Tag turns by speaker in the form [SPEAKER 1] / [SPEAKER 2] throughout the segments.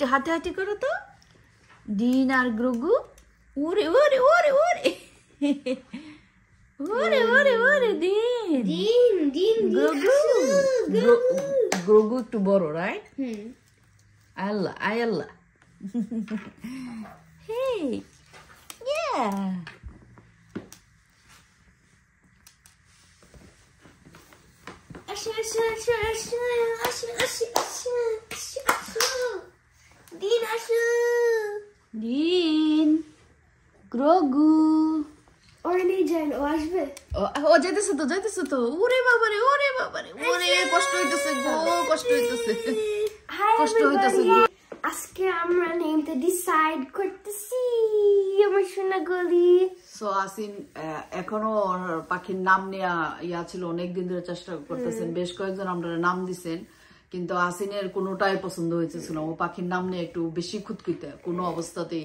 [SPEAKER 1] একটু হাতে হাঁটাহাঁটি করো তো ডিন আর গ্রুগু ওরে ওরে ওরে ওরে ওরে ওরে ওরে দিন দিন দিন গ্রগু গ্রগু একটু বড় রাইট হুম আল্লাহ আই আল্লাহ হে ইয়া আসো আসো আসো আসো আসো আসো গ্রগু eh, এখনো পাখির নাম নেয়া ইয়া ছিল অনেক দিন ধরে চেষ্টা করতেছেন বেশ কয়েকজন আপনারা নাম দিছেন কিন্তু আসিনের কোনোটাই পছন্দ হয়েছে ও পাখির নাম নিয়ে একটু বেশি খুঁতকিতে কোনো অবস্থাতেই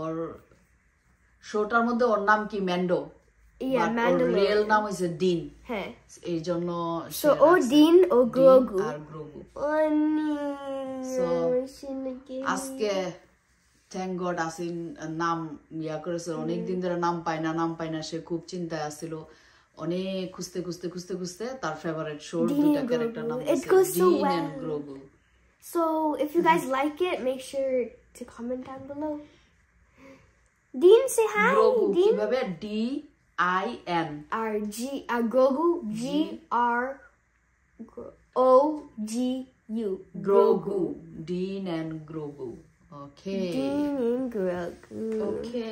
[SPEAKER 1] ওর শোটার মধ্যে ওর নাম কি ম্যান্ডো রিয়েল নাম হইছে ডিন হ্যাঁ এই জন্য ও ডিন ও গ্রোগু আর গ্রোগু আজকে থ্যাংক গড আসিন নাম ইয়া করেছে অনেকদিন ধরে নাম পায় না নাম পায় না সে খুব চিন্তায় আসছিল অনেক খুঁজতে খুঁজতে খুঁজতে খুঁজতে তার ফেভারিট শো দুটা ক্যারেক্টার নাম it goes so well Grogu So if you guys like it, make sure to comment down below. দিন সে হাই গ্রোগু কিভাবে D I N R G R Grogu G R O G U Grogu Din and Grogu okay Din and Grogu okay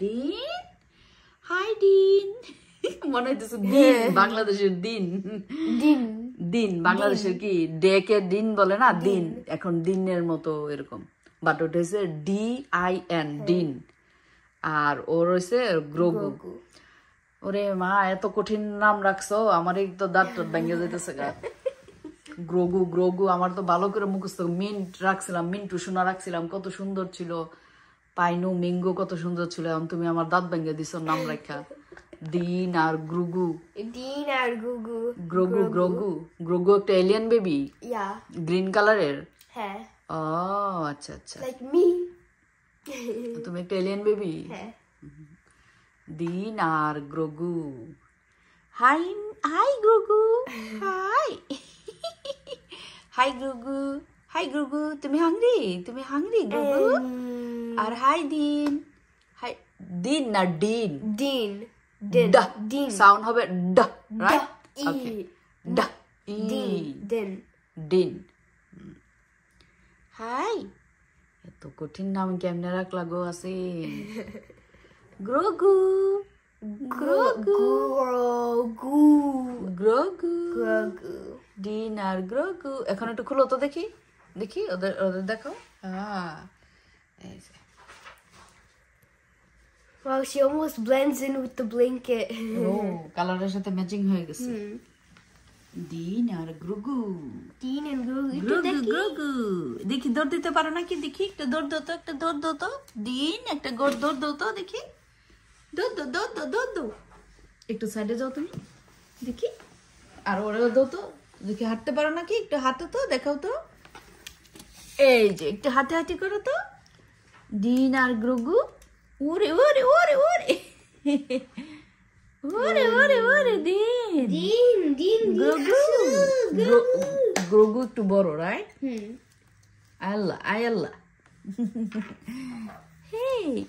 [SPEAKER 1] Din hi Din মনে হইতেছে দিন বাংলাদেশের দিন দিন দিন বাংলাদেশের কি ডে কে দিন বলে না দিন এখন দিনের মতো এরকম বাট ওটা হচ্ছে D I N Din R O রয়েছে গ্রগু ওরে মা এত কঠিন নাম রাখছো আমার এই তো দাঁত ভেঙে যেতেছে গা গ্রগু গ্রগু আমার তো ভালো করে মুখস্থ মিন্ট রাখছিলাম মিন্টু সোনা রাখছিলাম কত সুন্দর ছিল পাইনু মিঙ্গো কত সুন্দর ছিল এখন তুমি আমার দাঁত ভেঙে দিছো নাম রাখা দিন আর গ্রুগু দিন আর গ্রুগু গ্রুগু গ্রুগু গ্রুগু একটা এলিয়ান বেবি ইয়া গ্রিন কালারের হ্যাঁ ও আচ্ছা আচ্ছা লাইক মি तो तुम इटालियन में भी दीन आर ग्रोगु हाय हाय ग्रोगु हाय हाय ग्रोगु हाय ग्रोगु तुम्हें हंगरी तुम्हें हंगरी ग्रोगु um, और हाय दीन हाय दीन ना दीन दीन दीन डीन साउंड হবে ড রাইট ওকে ড ই दीन दीन হাই তো কঠিন নাম কেমনে রাখলা গো আছে গ্রগু গ্রগু গ্রগু গ্রগু গ্রোগু ডিনার গ্রগু এখন একটু খুলো তো দেখি দেখি ওদের ওদের দেখো হ্যাঁ এই যে Wow, she almost blends in with the blanket. oh, কালারের সাথে ম্যাচিং হয়ে গেছে। দিন আর গ্রুগু দিন আর গ্রুগু দেখি দৌড় দিতে পারো নাকি দেখি একটা দৌড় দতো একটা দৌড় দতো দিন একটা গোড় দৌড় দতো দেখি দৌড় দো দৌড় দো দৌড় দো একটু সাইডে যাও তুমি দেখি আর ওরা দতো দেখি হাঁটতে পারো নাকি একটু হাঁটো তো দেখাও তো এই যে একটু হাতে হাতে করো তো দিন আর গ্রুগু ওরে ওরে ওরে ওরে ওরে ওরে ওরে দিন Din. Din, din, Grogu. Grogu tomorrow, right? Hmm. Allah, Allah. hey.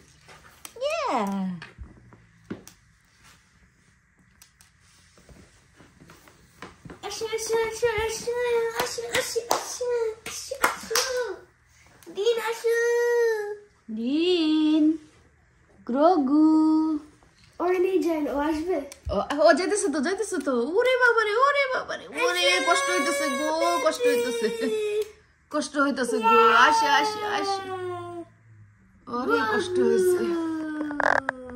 [SPEAKER 1] Yeah. Asya, asya, asya, asya, asya, asya, asya, Din, asya. Din. Grogu. নেই যায় ও আসবে ও যাইতেছে তো যাইতেছে তো ওরে বাবারে ওরে বাবারে ওরে কষ্ট হইতেছে গো কষ্ট হইতেছে কষ্ট হইতেছে গো আসে আসে আসে ওরে কষ্ট হইছে